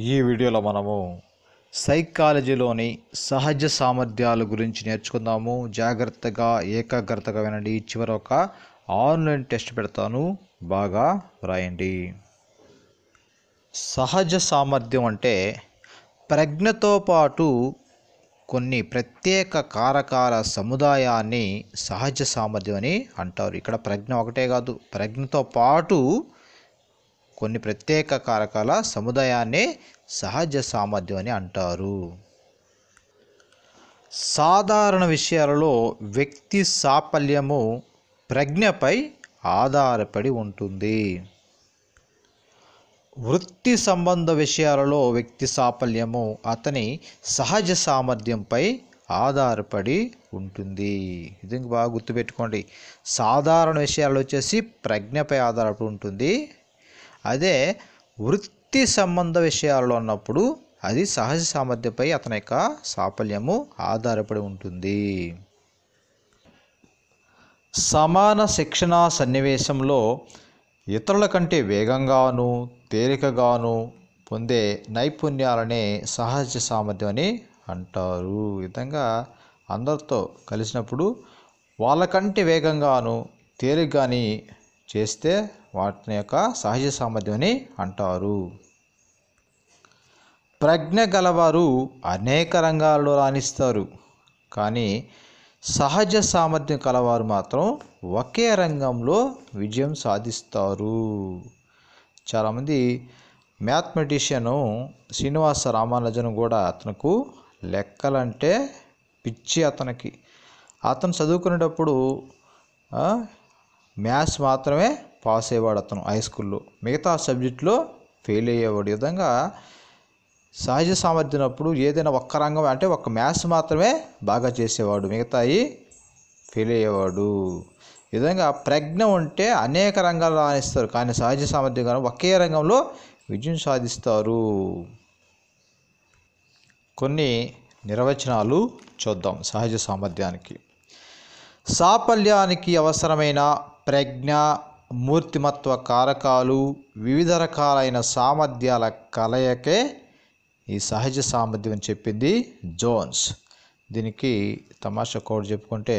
ఈ వీడియోలో మనము సైకాలజీలోని సహజ సామర్థ్యాల గురించి నేర్చుకుందాము జాగ్రత్తగా ఏకాగ్రతగా వినండి చివరి ఒక ఆన్లైన్ టెస్ట్ పెడతాను బాగా వ్రాయండి సహజ సామర్థ్యం అంటే ప్రజ్ఞతో పాటు కొన్ని ప్రత్యేక కారకాల సముదాయాన్ని సహజ సామర్థ్యం అని అంటారు ఇక్కడ ప్రజ్ఞ ఒకటే కాదు ప్రజ్ఞతో పాటు కొన్ని ప్రత్యేక కారకాల సముదాయాన్ని సహజ సామర్థ్యం అని అంటారు సాధారణ విషయాలలో వ్యక్తి సాఫల్యము ప్రజ్ఞపై ఆధారపడి ఉంటుంది వృత్తి సంబంధ విషయాలలో వ్యక్తి సాఫల్యము అతని సహజ సామర్థ్యంపై ఆధారపడి ఉంటుంది ఇది బాగా గుర్తుపెట్టుకోండి సాధారణ విషయాలు వచ్చేసి ప్రజ్ఞపై ఆధారపడి ఉంటుంది అదే వృత్తి సంబంధ విషయాల్లో ఉన్నప్పుడు అది సహజ సామర్థ్యపై అతని యొక్క సాఫల్యము ఆధారపడి ఉంటుంది సమాన శిక్షణ సన్నివేశంలో ఇతరుల కంటే వేగంగాను తేలికగాను పొందే నైపుణ్యాలనే సహజ సామర్థ్యం అని అంటారు విధంగా అందరితో కలిసినప్పుడు వాళ్ళకంటే వేగంగాను తేలిగ్గాని చేస్తే వాటిని యొక్క సహజ సామర్థ్యమని అంటారు ప్రజ్ఞ గలవారు అనేక రంగాల్లో రాణిస్తారు కానీ సహజ సామర్థ్యం కలవారు మాత్రం ఒకే రంగంలో విజయం సాధిస్తారు చాలామంది మ్యాథమెటిషియను శ్రీనివాస రామానుజను కూడా అతనుకు లెక్కలంటే పిచ్చి అతనికి అతను చదువుకునేటప్పుడు మ్యాథ్స్ మాత్రమే పాస్ అయ్యేవాడు అతను హై స్కూల్లో మిగతా సబ్జెక్టులో ఫెయిల్ అయ్యేవాడు ఈ విధంగా సహజ సామర్థ్యం అప్పుడు ఏదైనా ఒక్క రంగం అంటే ఒక్క మ్యాథ్స్ మాత్రమే బాగా చేసేవాడు మిగతా అయి ఫెయిల్ అయ్యేవాడు ఈ విధంగా ప్రజ్ఞ ఉంటే అనేక రంగాలు రాణిస్తారు కానీ సహజ సామర్థ్యం కానీ ఒకే రంగంలో విజయం సాధిస్తారు కొన్ని నిర్వచనాలు చూద్దాం సహజ సామర్థ్యానికి సాఫల్యానికి అవసరమైన ప్రజ్ఞ మూర్తిమత్వ కారకాలు వివిధ రకాలైన సామర్థ్యాల కలయకే ఈ సహజ సామర్థ్యం అని చెప్పింది జోన్స్ దీనికి తమాషా కోడ్ చెప్పుకుంటే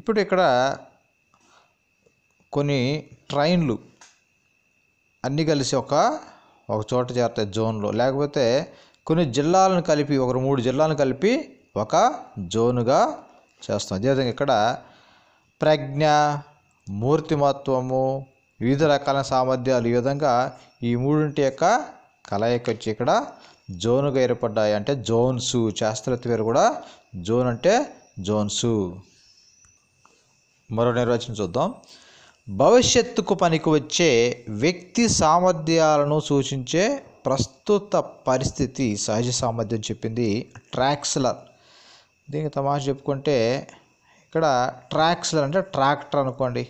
ఇప్పుడు ఇక్కడ కొన్ని ట్రైన్లు అన్నీ కలిసి ఒక ఒక చోట చేరతాయి జోన్లో లేకపోతే కొన్ని జిల్లాలను కలిపి ఒక మూడు జిల్లాలను కలిపి ఒక జోనుగా చేస్తాం అదేవిధంగా ఇక్కడ ప్రజ్ఞ మూర్తిమత్వము వివిధ రకాల సామర్థ్యాలు ఈ విధంగా ఈ మూడింటి యొక్క కలయిక వచ్చి ఇక్కడ జోనుగా ఏర్పడ్డాయి అంటే జోన్సు శాస్త్రవేత్త పేరు కూడా జోన్ అంటే జోన్సు మరో నిర్వచనం చూద్దాం భవిష్యత్తుకు పనికి వచ్చే వ్యక్తి సామర్థ్యాలను సూచించే ప్రస్తుత పరిస్థితి సహజ సామర్థ్యం చెప్పింది ట్రాక్స్లర్ దీనికి తమాష చెప్పుకుంటే ఇక్కడ ట్రాక్స్ అంటే ట్రాక్టర్ అనుకోండి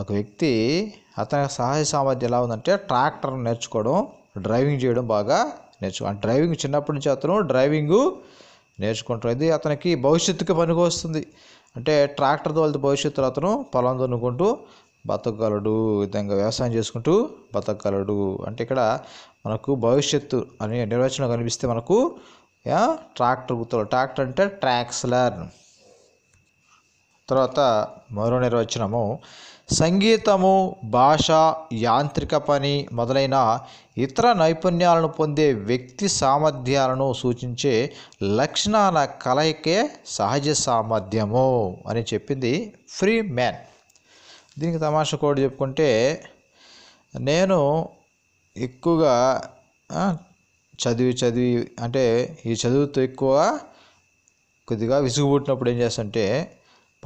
ఒక వ్యక్తి అతని సహజ సామర్థ్యం ఎలా ఉందంటే ట్రాక్టర్ నేర్చుకోవడం డ్రైవింగ్ చేయడం బాగా నేర్చుకో డ్రైవింగ్ చిన్నప్పటి నుంచి అతను డ్రైవింగ్ నేర్చుకుంటాడు ఇది అతనికి భవిష్యత్తుకి పనికి వస్తుంది అంటే ట్రాక్టర్ తోలితే భవిష్యత్తులో అతను పొలం దున్నుకుంటూ బతకగలడు విధంగా వ్యవసాయం చేసుకుంటూ బతకగలడు అంటే ఇక్కడ మనకు భవిష్యత్తు అనే నిర్వచనం కనిపిస్తే మనకు ట్రాక్టర్ గుర్తు ట్రాక్టర్ అంటే ట్రాక్స్లర్ తర్వాత మరో నిర్వచనము సంగీతము భాష యాంత్రిక పని మొదలైన ఇతర నైపుణ్యాలను పొందే వ్యక్తి సామర్థ్యాలను సూచించే లక్షణాల కలయికే సహజ సామర్థ్యము అని చెప్పింది ఫ్రీ మ్యాన్ దీనికి తమాష కోడ్ చెప్పుకుంటే నేను ఎక్కువగా చదివి చదివి అంటే ఈ చదువుతో ఎక్కువ కొద్దిగా విసుగుబుట్టినప్పుడు ఏం చేస్తుంటే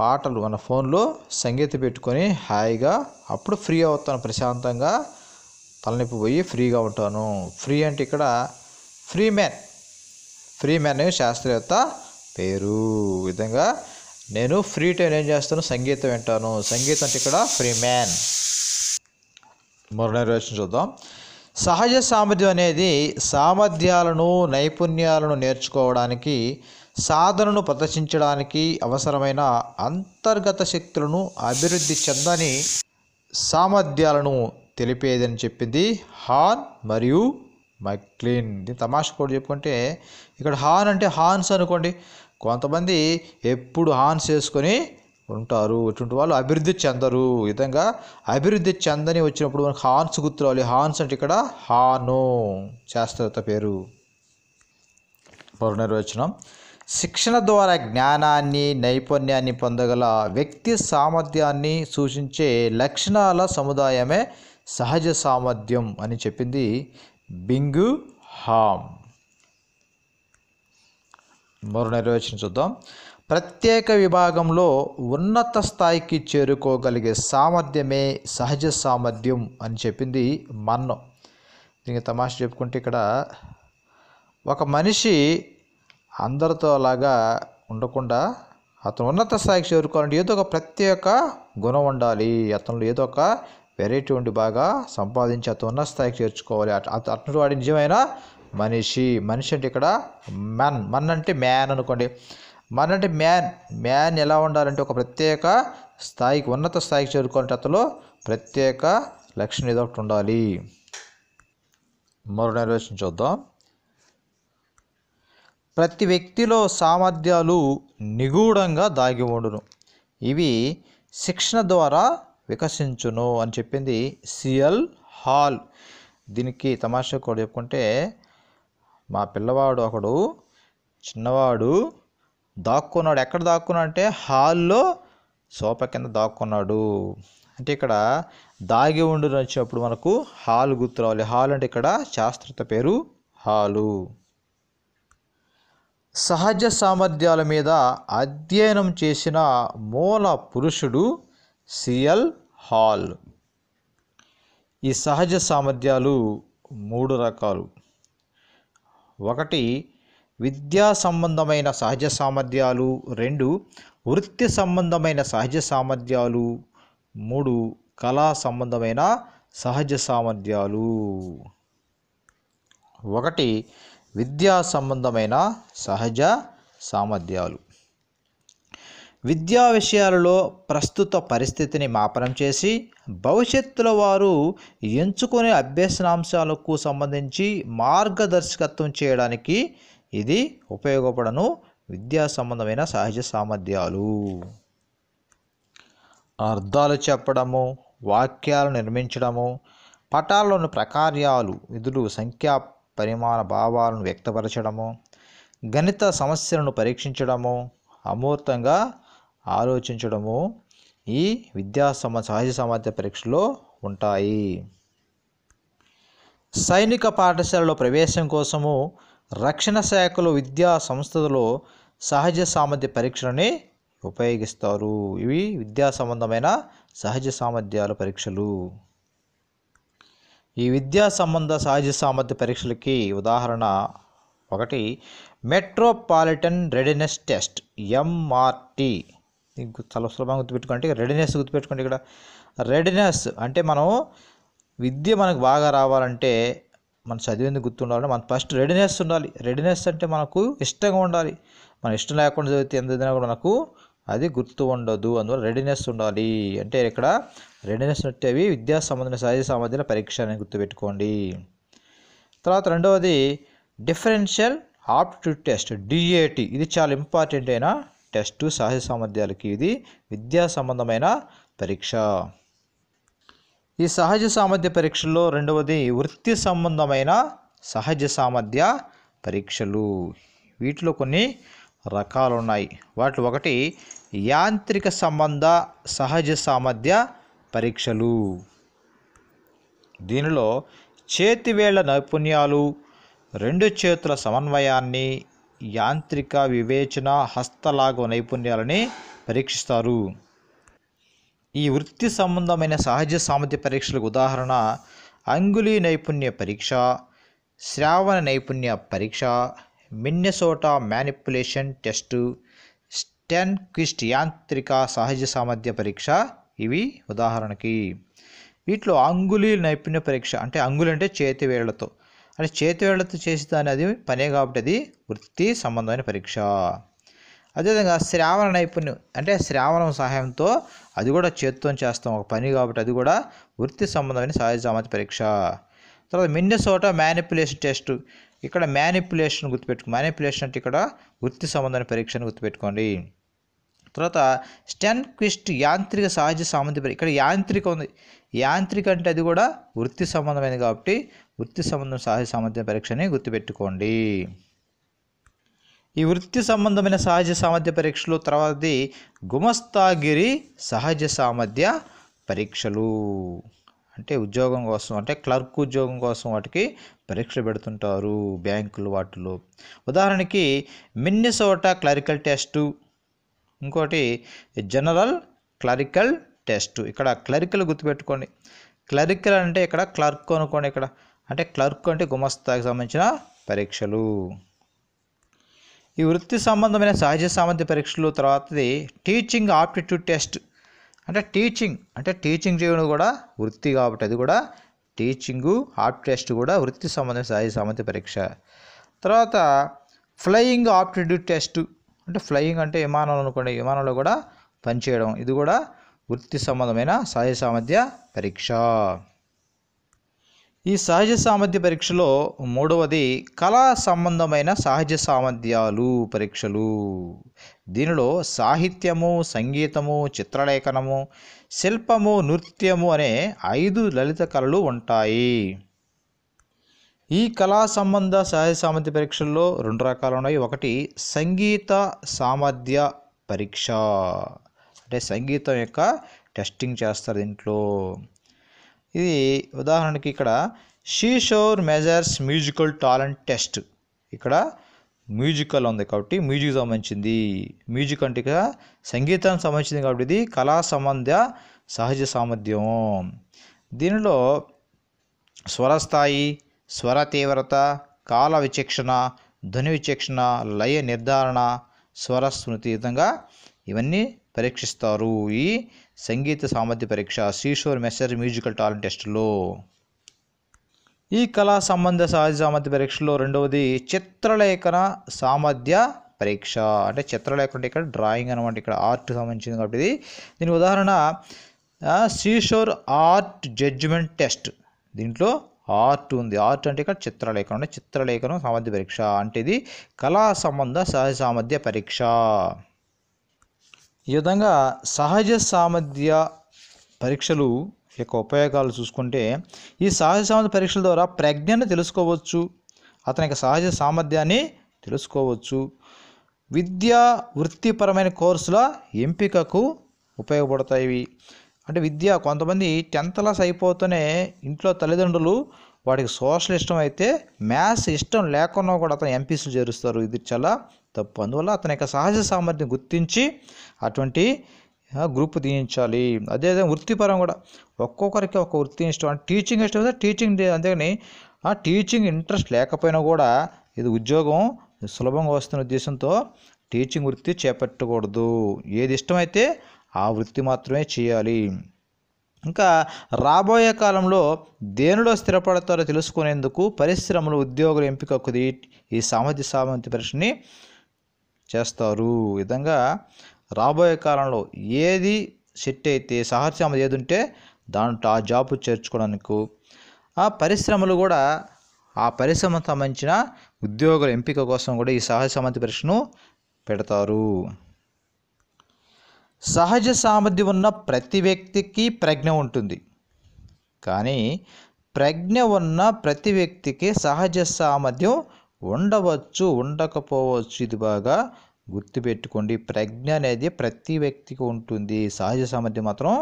పాటలు మన ఫోన్లో సంగీతం పెట్టుకొని హాయిగా అప్పుడు ఫ్రీ అవుతాను ప్రశాంతంగా తలనొప్పి పోయి ఫ్రీగా ఉంటాను ఫ్రీ అంటే ఇక్కడ ఫ్రీ మ్యాన్ ఫ్రీ మ్యాన్ అనేది శాస్త్రవేత్త పేరు విధంగా నేను ఫ్రీ టైం ఏం చేస్తాను సంగీతం వింటాను సంగీతం అంటే ఇక్కడ ఫ్రీ మ్యాన్ మరో నిర్వచనం చూద్దాం సహజ సామర్థ్యం అనేది సామర్థ్యాలను నైపుణ్యాలను నేర్చుకోవడానికి సాధనను ప్రదర్శించడానికి అవసరమైన అంతర్గత శక్తులను అభివృద్ధి చెందని సామర్థ్యాలను తెలిపేదని చెప్పింది హాన్ మరియు మైక్లిన్ దీని తమాష కూడా చెప్పుకుంటే ఇక్కడ హాన్ అంటే హాన్స్ అనుకోండి కొంతమంది ఎప్పుడు హాన్స్ వేసుకొని ఉంటారు ఇటువంటి వాళ్ళు అభివృద్ధి చెందరు విధంగా అభివృద్ధి చెందని వచ్చినప్పుడు మనకు హాన్స్ గుర్తురావాలి హాన్స్ అంటే ఇక్కడ హాను శాస్త్రవేత్త పేరు పౌర్ణర్వచనం శిక్షణ ద్వారా జ్ఞానాన్ని నైపుణ్యాన్ని పొందగల వ్యక్తి సామర్థ్యాన్ని సూచించే లక్షణాల సముదాయమే సహజ సామర్థ్యం అని చెప్పింది బింగు హామ్ మరో నిర్వచనం చూద్దాం ప్రత్యేక విభాగంలో ఉన్నత స్థాయికి చేరుకోగలిగే సామర్థ్యమే సహజ సామర్థ్యం అని చెప్పింది మన్నం దీనికి తమాష చెప్పుకుంటే ఇక్కడ ఒక మనిషి అందరితో అలాగా ఉండకుండా అతను ఉన్నత స్థాయికి చేరుకోవాలంటే ఏదో ఒక ప్రత్యేక గుణం ఉండాలి అతను ఏదో ఒక వెరైటీ ఉండి బాగా సంపాదించి అతను ఉన్నత స్థాయికి చేర్చుకోవాలి అటు వాడి నిజమైన మనిషి మనిషి అంటే ఇక్కడ మ్యాన్ మన్ అంటే మ్యాన్ అనుకోండి మన్ అంటే మ్యాన్ మ్యాన్ ఎలా ఉండాలంటే ఒక ప్రత్యేక స్థాయికి ఉన్నత స్థాయికి చేరుకోవాలంటే అతను ప్రత్యేక లక్షణం ఏదో ఒకటి ఉండాలి మరో నిర్వచనం చూద్దాం ప్రతి వ్యక్తిలో సామర్థ్యాలు నిగూఢంగా దాగి ఉండును ఇవి శిక్షణ ద్వారా వికసించును అని చెప్పింది సిఎల్ హాల్ దీనికి తమాషా కూడా చెప్పుకుంటే మా పిల్లవాడు ఒకడు చిన్నవాడు దాక్కున్నాడు ఎక్కడ దాక్కున్నాడు అంటే హాల్లో సోఫా కింద దాక్కున్నాడు అంటే ఇక్కడ దాగి ఉండు వచ్చినప్పుడు మనకు హాల్ గుర్తు రావాలి హాల్ అంటే ఇక్కడ శాస్త్రత పేరు హాలు సహజ సామర్థ్యాల మీద అధ్యయనం చేసిన మూల పురుషుడు సిఎల్ హాల్ ఈ సహజ సామర్థ్యాలు మూడు రకాలు ఒకటి విద్యా సంబంధమైన సహజ సామర్థ్యాలు రెండు వృత్తి సంబంధమైన సహజ సామర్థ్యాలు మూడు కళా సంబంధమైన సహజ సామర్థ్యాలు ఒకటి విద్యా సంబంధమైన సహజ సామర్థ్యాలు విద్యా విషయాలలో ప్రస్తుత పరిస్థితిని మాపనం చేసి భవిష్యత్తులో వారు ఎంచుకునే అభ్యసనాంశాలకు సంబంధించి మార్గదర్శకత్వం చేయడానికి ఇది ఉపయోగపడను విద్యా సంబంధమైన సహజ సామర్థ్యాలు అర్థాలు చెప్పడము వాక్యాలు నిర్మించడము పటాల్లోని ప్రకార్యాలు విధులు సంఖ్యా పరిమాణ భావాలను వ్యక్తపరచడము గణిత సమస్యలను పరీక్షించడము అమూర్తంగా ఆలోచించడము ఈ విద్యా సమ సహజ సామర్థ్య పరీక్షలో ఉంటాయి సైనిక పాఠశాలలో ప్రవేశం కోసము రక్షణ శాఖలు విద్యా సంస్థలో సహజ సామర్థ్య పరీక్షలని ఉపయోగిస్తారు ఇవి విద్యా సంబంధమైన సహజ సామర్థ్యాల పరీక్షలు ఈ విద్యా సంబంధ సహజ సామర్థ్య పరీక్షలకి ఉదాహరణ ఒకటి మెట్రోపాలిటన్ రెడీనెస్ టెస్ట్ ఎంఆర్టి చాలా సులభంగా గుర్తుపెట్టుకోండి రెడీనెస్ గుర్తుపెట్టుకోండి ఇక్కడ రెడీనెస్ అంటే మనం విద్య మనకు బాగా రావాలంటే మన చదివింది గుర్తుండాలంటే మన ఫస్ట్ రెడీనెస్ ఉండాలి రెడీనెస్ అంటే మనకు ఇష్టంగా ఉండాలి మన ఇష్టం లేకుండా చదివితే ఎంత కూడా మనకు అది గుర్తు ఉండదు అందువల్ల రెడీనెస్ ఉండాలి అంటే ఇక్కడ రెడీనెస్ ఉంటేవి విద్యా సంబంధించిన సహజ సామర్థ్యాల పరీక్ష అని గుర్తుపెట్టుకోండి తర్వాత రెండవది డిఫరెన్షియల్ ఆప్టిట్యూడ్ టెస్ట్ డిఏటి ఇది చాలా ఇంపార్టెంట్ అయిన టెస్ట్ సహజ సామర్థ్యాలకి ఇది విద్యా సంబంధమైన పరీక్ష ఈ సహజ సామర్థ్య పరీక్షల్లో రెండవది వృత్తి సంబంధమైన సహజ సామర్థ్య పరీక్షలు వీటిలో కొన్ని రకాలు ఉన్నాయి వాటిలో ఒకటి యాంత్రిక సంబంధ సహజ సామర్థ్య పరీక్షలు దీనిలో చేతివేళ్ల నైపుణ్యాలు రెండు చేతుల సమన్వయాన్ని యాంత్రిక వివేచన హస్తలాగ నైపుణ్యాలని పరీక్షిస్తారు ఈ వృత్తి సంబంధమైన సహజ సామర్థ్య పరీక్షలకు ఉదాహరణ అంగుళీ నైపుణ్య పరీక్ష శ్రావణ నైపుణ్య పరీక్ష Minnesota manipulation test Stenquist యాంత్రిక సహజ సామర్థ్య పరీక్ష ఇవి ఉదాహరణకి వీటిలో అంగులి నైపుణ్య పరీక్ష అంటే అంగులు అంటే చేతి వేళ్లతో అంటే చేతి వేళ్లతో దాని అది పనే కాబట్టి అది వృత్తి సంబంధమైన పరీక్ష అదేవిధంగా శ్రావణ నైపుణ్యం అంటే శ్రావణం సహాయంతో అది కూడా చేత్తో చేస్తాం ఒక పని కాబట్టి అది కూడా వృత్తి సంబంధమైన సహజ సామర్థ్య పరీక్ష తర్వాత మిన్నెసోటా మ్యానిపులేషన్ టెస్ట్ ఇక్కడ మ్యానిపులేషన్ గుర్తుపెట్టుకో మ్యానిపులేషన్ అంటే ఇక్కడ వృత్తి సంబంధమైన పరీక్షను గుర్తుపెట్టుకోండి తర్వాత స్టెన్ క్విస్ట్ యాంత్రిక సహజ సామర్థ్య ఇక్కడ యాంత్రిక ఉంది యాంత్రిక అంటే అది కూడా వృత్తి సంబంధమైనది కాబట్టి వృత్తి సంబంధం సహజ సామర్థ్య పరీక్షని గుర్తుపెట్టుకోండి ఈ వృత్తి సంబంధమైన సహజ సామర్థ్య పరీక్షలు తర్వాతది గుమస్తాగిరి సహజ సామర్థ్య పరీక్షలు అంటే ఉద్యోగం కోసం అంటే క్లర్క్ ఉద్యోగం కోసం వాటికి పరీక్షలు పెడుతుంటారు బ్యాంకులు వాటిలో ఉదాహరణకి మిన్నిసోటా క్లరికల్ టెస్టు ఇంకోటి జనరల్ క్లరికల్ టెస్ట్ ఇక్కడ క్లరికల్ గుర్తుపెట్టుకోండి క్లరికల్ అంటే ఇక్కడ క్లర్క్ అనుకోండి ఇక్కడ అంటే క్లర్క్ అంటే గుమస్తాకి సంబంధించిన పరీక్షలు ఈ వృత్తి సంబంధమైన సహజ సామర్థ్య పరీక్షలు తర్వాతది టీచింగ్ ఆప్టిట్యూడ్ టెస్ట్ అంటే టీచింగ్ అంటే టీచింగ్ చేయడం కూడా వృత్తి కాబట్టి అది కూడా టీచింగు హార్ట్ టెస్ట్ కూడా వృత్తి సంబంధించిన సాయి సామర్థ్య పరీక్ష తర్వాత ఫ్లయింగ్ ఆప్టిట్యూడ్ టెస్ట్ అంటే ఫ్లయింగ్ అంటే విమానంలో అనుకోండి విమానంలో కూడా పనిచేయడం ఇది కూడా వృత్తి సంబంధమైన సాయ సామర్థ్య పరీక్ష ఈ సహజ సామర్థ్య పరీక్షలో మూడవది కళా సంబంధమైన సహజ సామర్థ్యాలు పరీక్షలు దీనిలో సాహిత్యము సంగీతము చిత్రలేఖనము శిల్పము నృత్యము అనే ఐదు లలిత కళలు ఉంటాయి ఈ కళా సంబంధ సహజ సామర్థ్య పరీక్షల్లో రెండు రకాలు ఉన్నాయి ఒకటి సంగీత సామర్థ్య పరీక్ష అంటే సంగీతం యొక్క టెస్టింగ్ చేస్తారు దీంట్లో ఇది ఉదాహరణకి ఇక్కడ Seashore measures musical talent test ఇక్కడ మ్యూజికల్ ఉంది కాబట్టి మ్యూజిక్ సంబంధించింది మ్యూజిక్ అంటే ఇక్కడ సంగీతం సంబంధించింది కాబట్టి ఇది కళా సంబంధ సహజ సామర్థ్యం దీనిలో స్వరస్థాయి స్వర తీవ్రత కాల విచక్షణ ధ్వని విచక్షణ లయ నిర్ధారణ స్వర స్మృతి విధంగా ఇవన్నీ పరీక్షిస్తారు ఈ సంగీత సామర్థ్య పరీక్ష సీషోర్ మెస్సర్ మ్యూజికల్ టాలెంట్ టెస్ట్లో ఈ కళా సంబంధ సహజ సామర్థ్య పరీక్షలో రెండవది చిత్రలేఖన సామర్థ్య పరీక్ష అంటే చిత్రలేఖన ఇక్కడ డ్రాయింగ్ అనమాట ఇక్కడ ఆర్ట్ సంబంధించింది కాబట్టి ఇది దీని ఉదాహరణ సీషోర్ ఆర్ట్ జడ్జిమెంట్ టెస్ట్ దీంట్లో ఆర్ట్ ఉంది ఆర్ట్ అంటే ఇక్కడ చిత్రలేఖనం అంటే చిత్రలేఖనం సామర్థ్య పరీక్ష అంటే ఇది కళా సంబంధ సహజ సామర్థ్య పరీక్ష ఈ విధంగా సహజ సామర్థ్య పరీక్షలు యొక్క ఉపయోగాలు చూసుకుంటే ఈ సహజ సామర్థ్య పరీక్షల ద్వారా ప్రజ్ఞను తెలుసుకోవచ్చు అతని యొక్క సహజ సామర్థ్యాన్ని తెలుసుకోవచ్చు విద్యా వృత్తిపరమైన కోర్సుల ఎంపికకు ఉపయోగపడతాయి అంటే విద్య కొంతమంది టెన్త్ క్లాస్ అయిపోతూనే ఇంట్లో తల్లిదండ్రులు వాడికి సోషల్ ఇష్టం అయితే మ్యాథ్స్ ఇష్టం లేకున్నా కూడా అతను ఎంపీసీలు చేరుస్తారు ఇది చాలా తప్పు అందువల్ల అతని యొక్క సహజ సామర్థ్యం గుర్తించి అటువంటి గ్రూప్ తీయించాలి అదేవిధంగా వృత్తిపరం కూడా ఒక్కొక్కరికి ఒక వృత్తి ఇష్టం అంటే టీచింగ్ ఇష్టం టీచింగ్ అంతేగాని ఆ టీచింగ్ ఇంట్రెస్ట్ లేకపోయినా కూడా ఇది ఉద్యోగం సులభంగా వస్తున్న ఉద్దేశంతో టీచింగ్ వృత్తి చేపట్టకూడదు ఏది ఇష్టమైతే ఆ వృత్తి మాత్రమే చేయాలి ఇంకా రాబోయే కాలంలో దేనిలో స్థిరపడతారో తెలుసుకునేందుకు పరిశ్రమలు ఉద్యోగుల ఎంపికకు ఈ సామర్థ్య సామర్థ్య పరీక్షని చేస్తారు విధంగా రాబోయే కాలంలో ఏది సెట్ అయితే సాహసం ఏది ఉంటే దాంట్లో ఆ జాబ్ చేర్చుకోవడానికి ఆ పరిశ్రమలు కూడా ఆ పరిశ్రమకు సంబంధించిన ఉద్యోగుల ఎంపిక కోసం కూడా ఈ సహజ సామర్థ్య పరీక్షను పెడతారు సహజ సామర్థ్యం ఉన్న ప్రతి వ్యక్తికి ప్రజ్ఞ ఉంటుంది కానీ ప్రజ్ఞ ఉన్న ప్రతి వ్యక్తికి సహజ సామర్థ్యం ఉండవచ్చు ఉండకపోవచ్చు ఇది బాగా గుర్తుపెట్టుకోండి ప్రజ్ఞ అనేది ప్రతి వ్యక్తికి ఉంటుంది సహజ సామర్థ్యం మాత్రం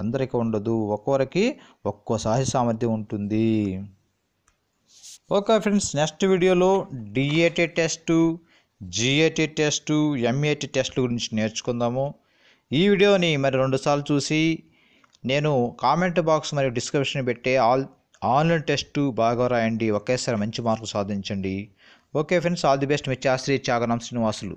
అందరికీ ఉండదు ఒక్కొక్కరికి ఒక్కో సహజ సామర్థ్యం ఉంటుంది ఓకే ఫ్రెండ్స్ నెక్స్ట్ వీడియోలో DAT test GAT test MAT test గురించి నేర్చుకుందాము ఈ వీడియోని మరి రెండుసార్లు చూసి నేను కామెంట్ బాక్స్ మరియు డిస్క్రిప్షన్ పెట్టే ఆల్ ఆన్లైన్ టెస్ట్ బాగా రాయండి ఒకేసారి మంచి మార్కులు సాధించండి okay friends all the best మీ శాస్త్రీయ త్యాగనం శ్రీనివాసులు